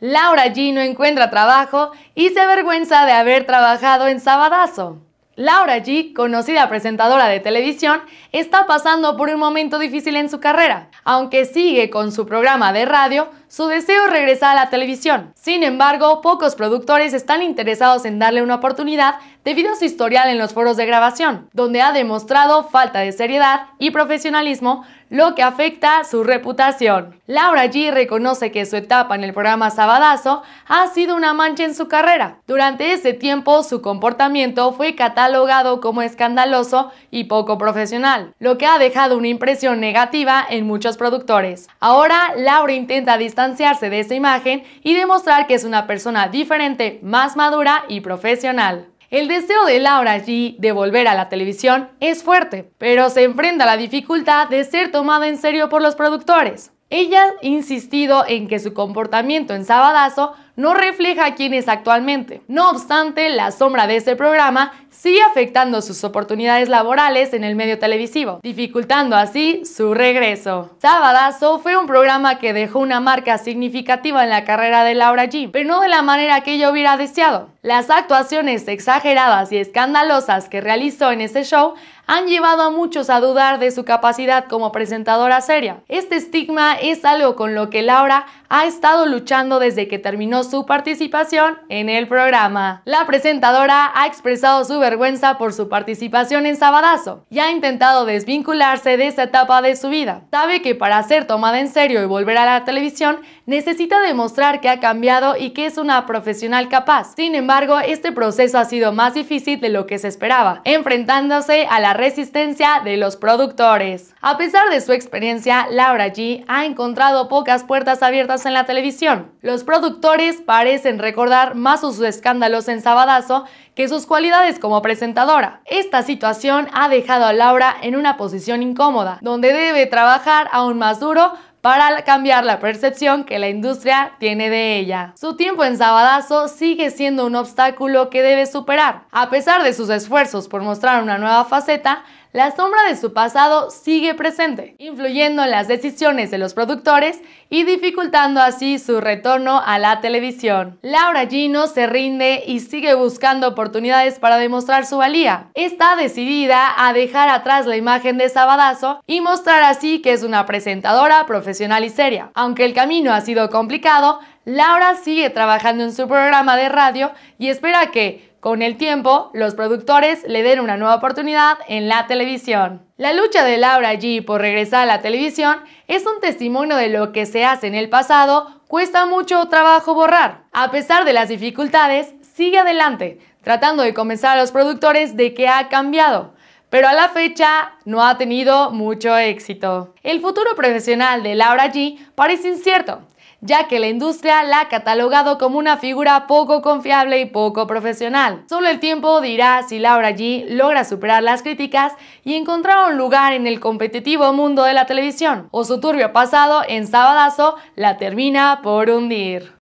Laura G no encuentra trabajo y se avergüenza de haber trabajado en Sabadazo. Laura G, conocida presentadora de televisión, está pasando por un momento difícil en su carrera. Aunque sigue con su programa de radio, su deseo es regresar a la televisión. Sin embargo, pocos productores están interesados en darle una oportunidad debido a su historial en los foros de grabación, donde ha demostrado falta de seriedad y profesionalismo, lo que afecta su reputación. Laura G reconoce que su etapa en el programa Sabadazo ha sido una mancha en su carrera. Durante ese tiempo, su comportamiento fue catalogado como escandaloso y poco profesional, lo que ha dejado una impresión negativa en muchos productores. Ahora, Laura intenta distanciarse de esa imagen y demostrar que es una persona diferente, más madura y profesional. El deseo de Laura G de volver a la televisión es fuerte, pero se enfrenta a la dificultad de ser tomada en serio por los productores. Ella ha insistido en que su comportamiento en Sabadazo no refleja quién es actualmente. No obstante, la sombra de ese programa sigue afectando sus oportunidades laborales en el medio televisivo, dificultando así su regreso. Sabadazo fue un programa que dejó una marca significativa en la carrera de Laura G, pero no de la manera que ella hubiera deseado. Las actuaciones exageradas y escandalosas que realizó en ese show han llevado a muchos a dudar de su capacidad como presentadora seria. Este estigma es algo con lo que Laura ha estado luchando desde que terminó su participación en el programa. La presentadora ha expresado su vergüenza por su participación en Sabadazo y ha intentado desvincularse de esa etapa de su vida. Sabe que para ser tomada en serio y volver a la televisión necesita demostrar que ha cambiado y que es una profesional capaz. Sin embargo, este proceso ha sido más difícil de lo que se esperaba, enfrentándose a la resistencia de los productores. A pesar de su experiencia, Laura G ha encontrado pocas puertas abiertas en la televisión. Los productores parecen recordar más sus escándalos en Sabadazo que sus cualidades como presentadora. Esta situación ha dejado a Laura en una posición incómoda, donde debe trabajar aún más duro para cambiar la percepción que la industria tiene de ella. Su tiempo en Sabadazo sigue siendo un obstáculo que debe superar. A pesar de sus esfuerzos por mostrar una nueva faceta, la sombra de su pasado sigue presente, influyendo en las decisiones de los productores y dificultando así su retorno a la televisión. Laura Gino se rinde y sigue buscando oportunidades para demostrar su valía. Está decidida a dejar atrás la imagen de Sabadazo y mostrar así que es una presentadora profesional y seria. Aunque el camino ha sido complicado, Laura sigue trabajando en su programa de radio y espera que, con el tiempo, los productores le den una nueva oportunidad en la televisión. La lucha de Laura G por regresar a la televisión es un testimonio de lo que se hace en el pasado, cuesta mucho trabajo borrar. A pesar de las dificultades, sigue adelante, tratando de convencer a los productores de que ha cambiado, pero a la fecha no ha tenido mucho éxito. El futuro profesional de Laura G parece incierto, ya que la industria la ha catalogado como una figura poco confiable y poco profesional. Solo el tiempo dirá si Laura G logra superar las críticas y encontrar un lugar en el competitivo mundo de la televisión, o su turbio pasado en Sabadazo la termina por hundir.